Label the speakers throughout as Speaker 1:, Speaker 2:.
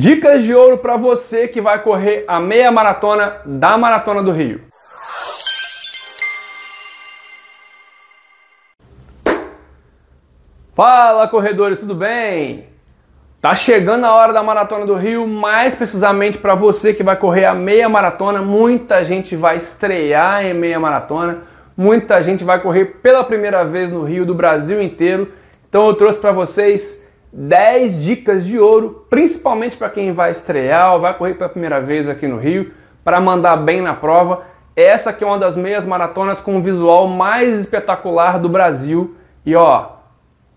Speaker 1: Dicas de ouro para você que vai correr a meia maratona da Maratona do Rio. Fala corredores, tudo bem? Tá chegando a hora da Maratona do Rio, mais precisamente para você que vai correr a meia maratona. Muita gente vai estrear em meia maratona, muita gente vai correr pela primeira vez no Rio do Brasil inteiro. Então eu trouxe para vocês 10 dicas de ouro, principalmente para quem vai estrear ou vai correr pela primeira vez aqui no Rio, para mandar bem na prova. Essa aqui é uma das meias maratonas com o visual mais espetacular do Brasil. E ó,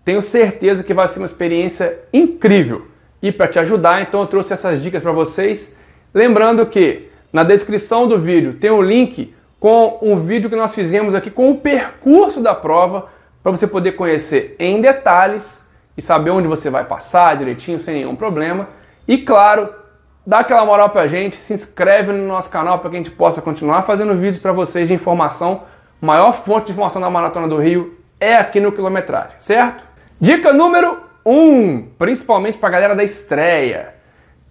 Speaker 1: tenho certeza que vai ser uma experiência incrível. E para te ajudar, então eu trouxe essas dicas para vocês. Lembrando que na descrição do vídeo tem um link com um vídeo que nós fizemos aqui com o percurso da prova para você poder conhecer em detalhes e saber onde você vai passar direitinho, sem nenhum problema. E claro, dá aquela moral pra gente, se inscreve no nosso canal para que a gente possa continuar fazendo vídeos para vocês de informação. maior fonte de informação da Maratona do Rio é aqui no quilometragem, certo? Dica número 1, um, principalmente pra galera da estreia.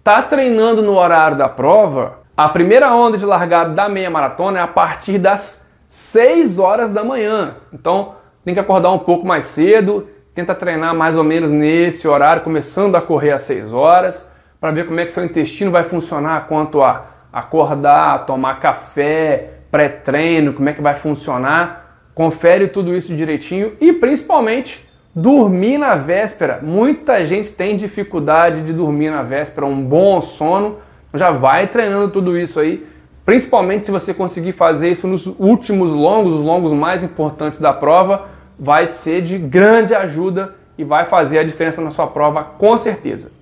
Speaker 1: Tá treinando no horário da prova? A primeira onda de largada da meia maratona é a partir das 6 horas da manhã. Então, tem que acordar um pouco mais cedo, Tenta treinar mais ou menos nesse horário, começando a correr às 6 horas, para ver como é que seu intestino vai funcionar quanto a acordar, tomar café, pré-treino, como é que vai funcionar. Confere tudo isso direitinho e principalmente dormir na véspera. Muita gente tem dificuldade de dormir na véspera, um bom sono. Já vai treinando tudo isso aí, principalmente se você conseguir fazer isso nos últimos longos, os longos mais importantes da prova vai ser de grande ajuda e vai fazer a diferença na sua prova com certeza.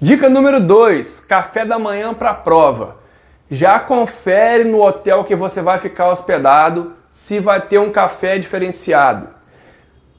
Speaker 1: Dica número 2: café da manhã para a prova. Já confere no hotel que você vai ficar hospedado se vai ter um café diferenciado.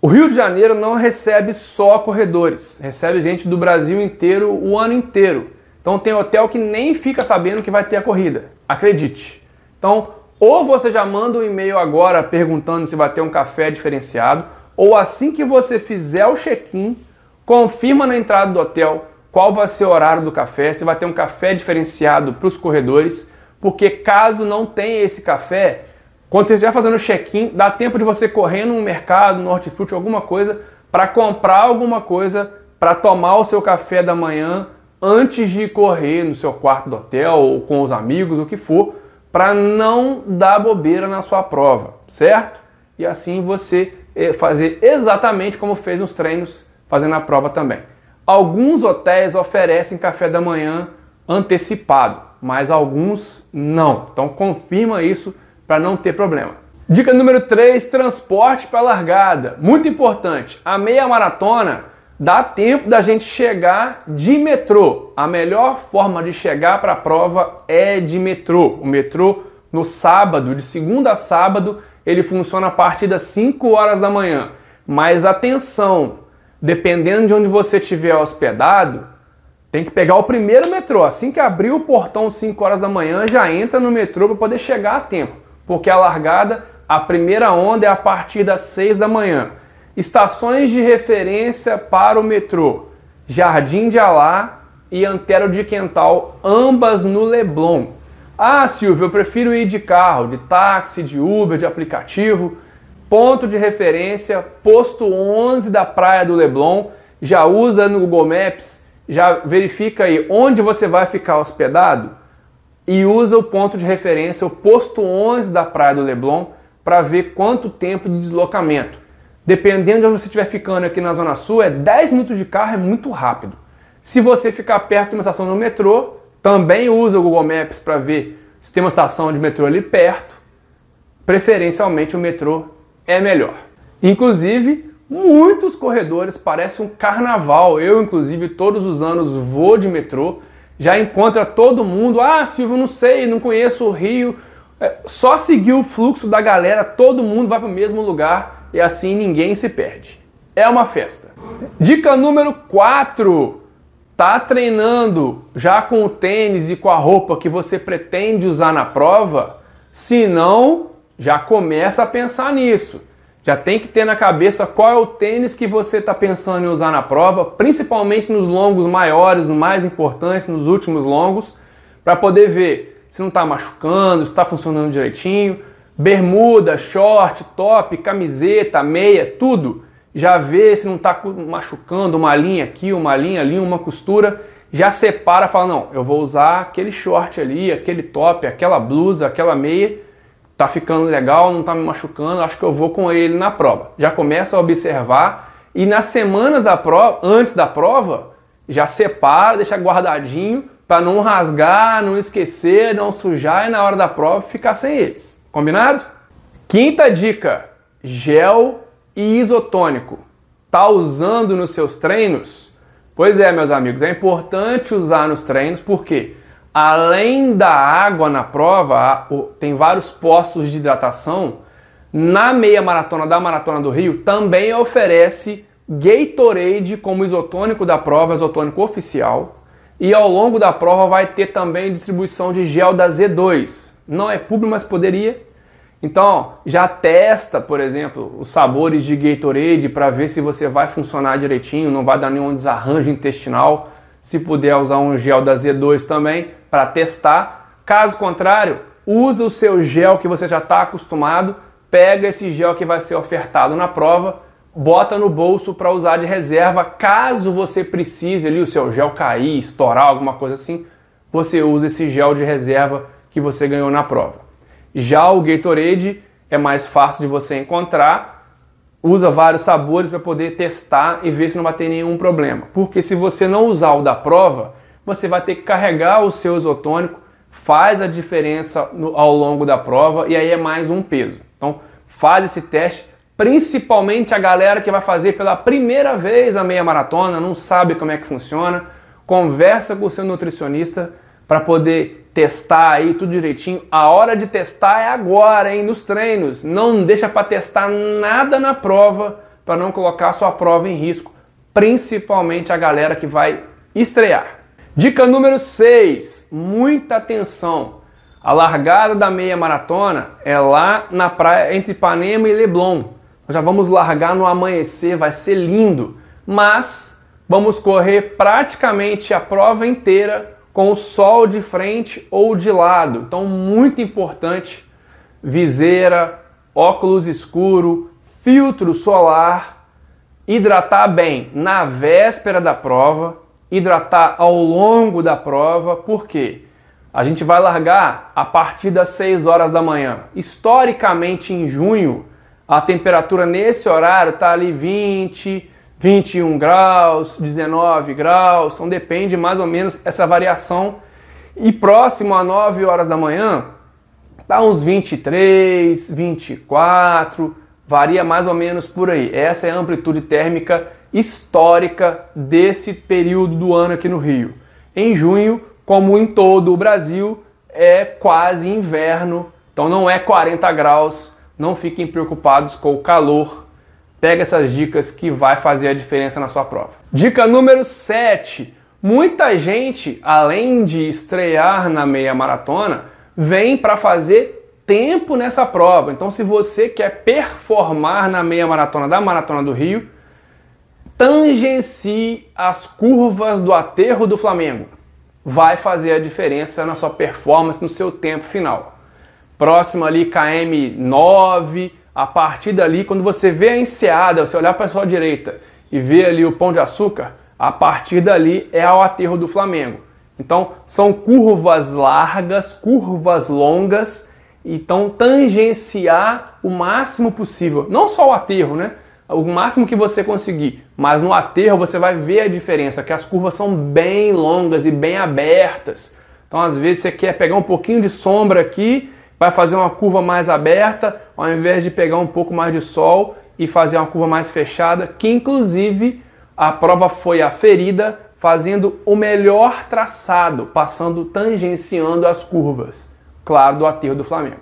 Speaker 1: O Rio de Janeiro não recebe só corredores, recebe gente do Brasil inteiro o ano inteiro. Então tem hotel que nem fica sabendo que vai ter a corrida. Acredite. Então ou você já manda um e-mail agora perguntando se vai ter um café diferenciado, ou assim que você fizer o check-in, confirma na entrada do hotel qual vai ser o horário do café, se vai ter um café diferenciado para os corredores, porque caso não tenha esse café, quando você estiver fazendo o check-in, dá tempo de você correr no mercado, no hortifruti, alguma coisa, para comprar alguma coisa para tomar o seu café da manhã antes de correr no seu quarto do hotel ou com os amigos, o que for, para não dar bobeira na sua prova, certo? E assim você eh, fazer exatamente como fez nos treinos, fazendo a prova também. Alguns hotéis oferecem café da manhã antecipado, mas alguns não. Então confirma isso para não ter problema. Dica número 3, transporte para largada. Muito importante. A meia maratona Dá tempo da gente chegar de metrô. A melhor forma de chegar para a prova é de metrô. O metrô no sábado, de segunda a sábado, ele funciona a partir das 5 horas da manhã. Mas atenção, dependendo de onde você estiver hospedado, tem que pegar o primeiro metrô. Assim que abrir o portão às 5 horas da manhã, já entra no metrô para poder chegar a tempo. Porque a largada, a primeira onda é a partir das 6 da manhã. Estações de referência para o metrô: Jardim de Alá e Antero de Quental, ambas no Leblon. Ah, Silvio, eu prefiro ir de carro, de táxi, de Uber, de aplicativo. Ponto de referência: posto 11 da Praia do Leblon. Já usa no Google Maps, já verifica aí onde você vai ficar hospedado e usa o ponto de referência, o posto 11 da Praia do Leblon, para ver quanto tempo de deslocamento. Dependendo de onde você estiver ficando aqui na Zona Sul, é 10 minutos de carro, é muito rápido. Se você ficar perto de uma estação do metrô, também usa o Google Maps para ver se tem uma estação de metrô ali perto. Preferencialmente o metrô é melhor. Inclusive, muitos corredores parecem um carnaval. Eu, inclusive, todos os anos vou de metrô, já encontra todo mundo. Ah, Silvio, não sei, não conheço o Rio. É, só seguir o fluxo da galera, todo mundo vai para o mesmo lugar e assim ninguém se perde. É uma festa. Dica número 4. Tá treinando já com o tênis e com a roupa que você pretende usar na prova? Se não, já começa a pensar nisso. Já tem que ter na cabeça qual é o tênis que você está pensando em usar na prova, principalmente nos longos maiores, mais importantes, nos últimos longos, para poder ver se não está machucando, se está funcionando direitinho, bermuda, short, top, camiseta, meia, tudo. Já vê se não está machucando uma linha aqui, uma linha ali, uma costura. Já separa, fala: não, eu vou usar aquele short ali, aquele top, aquela blusa, aquela meia. Tá ficando legal, não tá me machucando, acho que eu vou com ele na prova. Já começa a observar e nas semanas da prova, antes da prova, já separa, deixa guardadinho para não rasgar, não esquecer, não sujar e na hora da prova ficar sem eles. Combinado? Quinta dica: gel e isotônico. Tá usando nos seus treinos? Pois é, meus amigos, é importante usar nos treinos porque além da água na prova, tem vários postos de hidratação. Na meia maratona da Maratona do Rio também oferece Gatorade como isotônico da prova, isotônico oficial. E ao longo da prova vai ter também distribuição de gel da Z2 não é público, mas poderia. Então, já testa, por exemplo, os sabores de Gatorade para ver se você vai funcionar direitinho, não vai dar nenhum desarranjo intestinal. Se puder usar um gel da Z2 também para testar. Caso contrário, usa o seu gel que você já está acostumado, pega esse gel que vai ser ofertado na prova, bota no bolso para usar de reserva. Caso você precise ali o seu gel cair, estourar, alguma coisa assim, você usa esse gel de reserva que você ganhou na prova. Já o Gatorade é mais fácil de você encontrar, usa vários sabores para poder testar e ver se não vai ter nenhum problema. Porque se você não usar o da prova, você vai ter que carregar o seu isotônico, faz a diferença no, ao longo da prova e aí é mais um peso. Então, faz esse teste, principalmente a galera que vai fazer pela primeira vez a meia maratona, não sabe como é que funciona, conversa com o seu nutricionista para poder testar aí tudo direitinho. A hora de testar é agora, hein, nos treinos. Não deixa para testar nada na prova para não colocar a sua prova em risco, principalmente a galera que vai estrear. Dica número 6: muita atenção. A largada da meia maratona é lá na praia entre Ipanema e Leblon. Nós já vamos largar no amanhecer, vai ser lindo, mas vamos correr praticamente a prova inteira com o sol de frente ou de lado. Então, muito importante viseira, óculos escuro, filtro solar, hidratar bem na véspera da prova, hidratar ao longo da prova, porque a gente vai largar a partir das 6 horas da manhã. Historicamente, em junho, a temperatura nesse horário está ali 20, 21 graus, 19 graus, então depende mais ou menos essa variação. E próximo a 9 horas da manhã, tá uns 23, 24, varia mais ou menos por aí. Essa é a amplitude térmica histórica desse período do ano aqui no Rio. Em junho, como em todo o Brasil, é quase inverno, então não é 40 graus. Não fiquem preocupados com o calor Pega essas dicas que vai fazer a diferença na sua prova. Dica número 7. Muita gente, além de estrear na meia maratona, vem para fazer tempo nessa prova. Então, se você quer performar na meia maratona da Maratona do Rio, tangencie as curvas do aterro do Flamengo. Vai fazer a diferença na sua performance, no seu tempo final. Próximo ali, KM 9, a partir dali, quando você vê a enseada, você olhar para a sua direita e vê ali o pão de açúcar, a partir dali é ao aterro do Flamengo. Então, são curvas largas, curvas longas, então tangenciar o máximo possível, não só o aterro, né? O máximo que você conseguir, mas no aterro você vai ver a diferença, que as curvas são bem longas e bem abertas. Então, às vezes você quer pegar um pouquinho de sombra aqui, vai fazer uma curva mais aberta, ao invés de pegar um pouco mais de sol e fazer uma curva mais fechada, que inclusive a prova foi aferida fazendo o melhor traçado, passando tangenciando as curvas, claro, do aterro do Flamengo.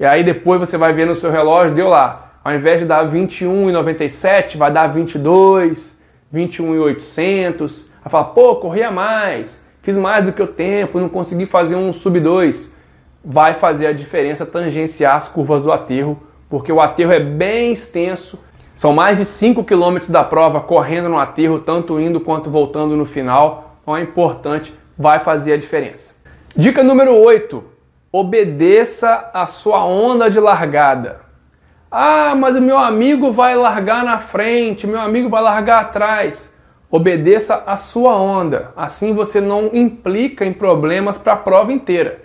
Speaker 1: E aí depois você vai ver no seu relógio, deu lá, ao invés de dar 21,97, vai dar 22, 21,800. Vai fala, pô, corria mais, fiz mais do que o tempo, não consegui fazer um sub 2 vai fazer a diferença tangenciar as curvas do aterro, porque o aterro é bem extenso. São mais de 5 km da prova correndo no aterro, tanto indo quanto voltando no final. Então é importante, vai fazer a diferença. Dica número 8: obedeça a sua onda de largada. Ah, mas o meu amigo vai largar na frente, meu amigo vai largar atrás. Obedeça a sua onda. Assim você não implica em problemas para a prova inteira.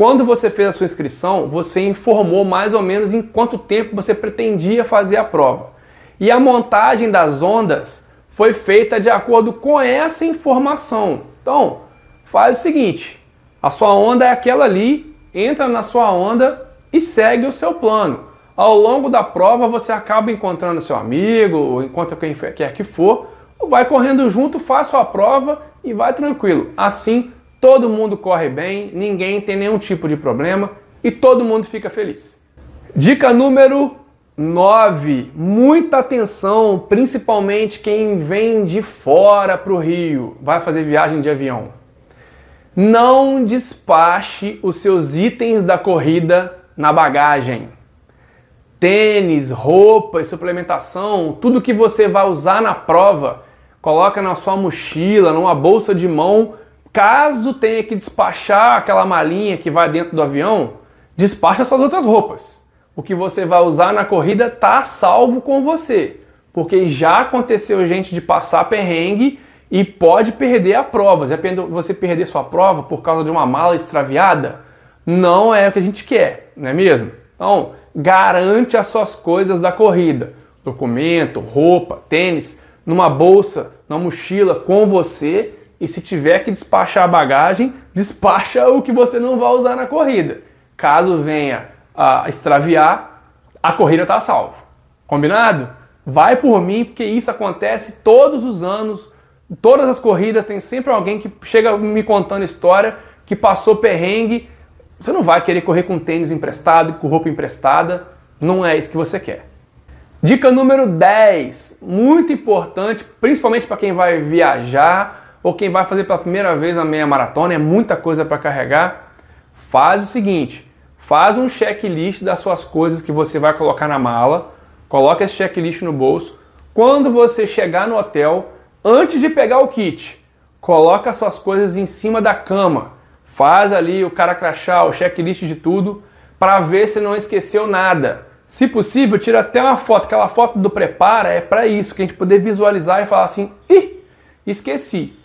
Speaker 1: Quando você fez a sua inscrição, você informou mais ou menos em quanto tempo você pretendia fazer a prova. E a montagem das ondas foi feita de acordo com essa informação. Então, faz o seguinte: a sua onda é aquela ali, entra na sua onda e segue o seu plano. Ao longo da prova, você acaba encontrando seu amigo, ou encontra quem quer que for, ou vai correndo junto, faz sua prova e vai tranquilo. Assim, todo mundo corre bem, ninguém tem nenhum tipo de problema e todo mundo fica feliz. Dica número 9. Muita atenção, principalmente quem vem de fora para o Rio, vai fazer viagem de avião. Não despache os seus itens da corrida na bagagem. Tênis, roupas, suplementação, tudo que você vai usar na prova, coloca na sua mochila, numa bolsa de mão Caso tenha que despachar aquela malinha que vai dentro do avião, despacha suas outras roupas. O que você vai usar na corrida tá salvo com você, porque já aconteceu gente de passar perrengue e pode perder a prova. Já você perder sua prova por causa de uma mala extraviada, não é o que a gente quer, não é mesmo? Então, garante as suas coisas da corrida: documento, roupa, tênis, numa bolsa, numa mochila com você e se tiver que despachar a bagagem, despacha o que você não vai usar na corrida. Caso venha a extraviar, a corrida está salvo. Combinado? Vai por mim, porque isso acontece todos os anos. Todas as corridas tem sempre alguém que chega me contando história que passou perrengue. Você não vai querer correr com tênis emprestado, com roupa emprestada. Não é isso que você quer. Dica número 10, muito importante, principalmente para quem vai viajar ou quem vai fazer pela primeira vez a meia maratona, é muita coisa para carregar, faz o seguinte, faz um checklist das suas coisas que você vai colocar na mala, coloca esse checklist no bolso. Quando você chegar no hotel, antes de pegar o kit, coloca suas coisas em cima da cama. Faz ali o cara crachá, o checklist de tudo, para ver se não esqueceu nada. Se possível, tira até uma foto. Aquela foto do prepara é para isso, que a gente poder visualizar e falar assim, ih, esqueci.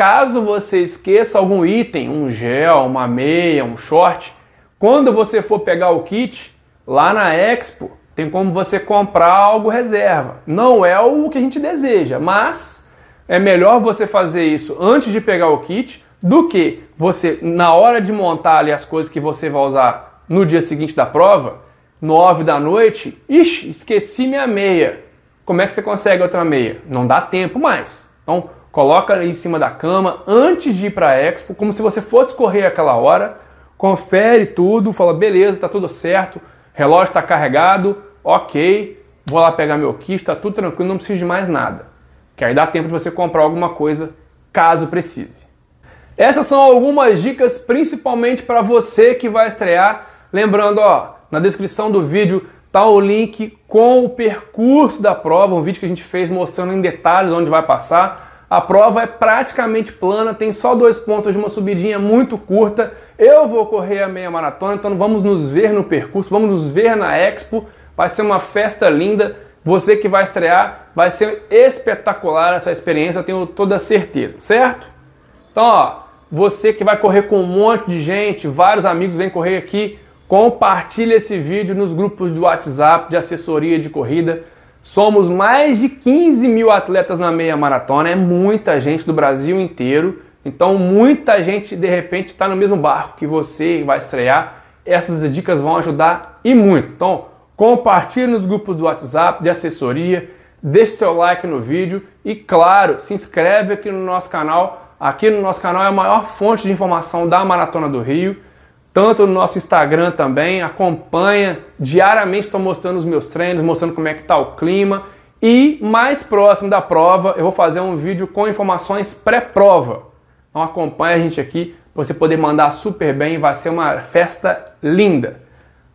Speaker 1: Caso você esqueça algum item, um gel, uma meia, um short, quando você for pegar o kit, lá na Expo tem como você comprar algo reserva. Não é o que a gente deseja, mas é melhor você fazer isso antes de pegar o kit do que você, na hora de montar ali as coisas que você vai usar no dia seguinte da prova, 9 da noite, ixi, esqueci minha meia. Como é que você consegue outra meia? Não dá tempo mais. Então, coloca em cima da cama antes de ir para a Expo, como se você fosse correr aquela hora, confere tudo, fala beleza, tá tudo certo, relógio está carregado, ok, vou lá pegar meu kit, está tudo tranquilo, não preciso de mais nada. Que aí dá tempo de você comprar alguma coisa caso precise. Essas são algumas dicas, principalmente para você que vai estrear. Lembrando, ó, na descrição do vídeo tá o link com o percurso da prova, um vídeo que a gente fez mostrando em detalhes onde vai passar. A prova é praticamente plana, tem só dois pontos de uma subidinha muito curta. Eu vou correr a meia maratona, então vamos nos ver no percurso, vamos nos ver na Expo. Vai ser uma festa linda. Você que vai estrear, vai ser espetacular essa experiência, tenho toda certeza, certo? Então, ó, você que vai correr com um monte de gente, vários amigos vêm correr aqui, compartilha esse vídeo nos grupos do WhatsApp de assessoria de corrida Somos mais de 15 mil atletas na meia maratona, é muita gente do Brasil inteiro. Então, muita gente de repente está no mesmo barco que você vai estrear. Essas dicas vão ajudar e muito. Então, compartilhe nos grupos do WhatsApp, de assessoria, deixe seu like no vídeo e, claro, se inscreve aqui no nosso canal. Aqui no nosso canal é a maior fonte de informação da Maratona do Rio tanto no nosso Instagram também, acompanha, diariamente estou mostrando os meus treinos, mostrando como é que está o clima e mais próximo da prova eu vou fazer um vídeo com informações pré-prova. Então acompanha a gente aqui para você poder mandar super bem, vai ser uma festa linda.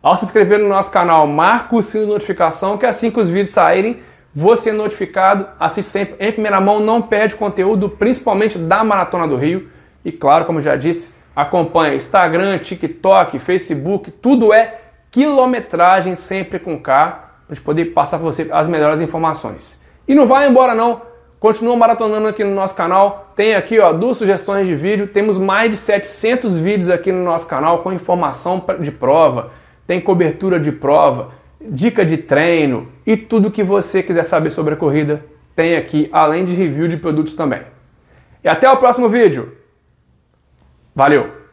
Speaker 1: Ao se inscrever no nosso canal, marca o sino de notificação que assim que os vídeos saírem, você é notificado, assiste sempre em primeira mão, não perde conteúdo, principalmente da Maratona do Rio. E claro, como já disse, Acompanhe Instagram, TikTok, Facebook, tudo é quilometragem sempre com K, para gente poder passar para você as melhores informações. E não vai embora não, continua maratonando aqui no nosso canal. Tem aqui ó, duas sugestões de vídeo, temos mais de 700 vídeos aqui no nosso canal com informação de prova, tem cobertura de prova, dica de treino e tudo que você quiser saber sobre a corrida tem aqui, além de review de produtos também. E até o próximo vídeo! Valeu!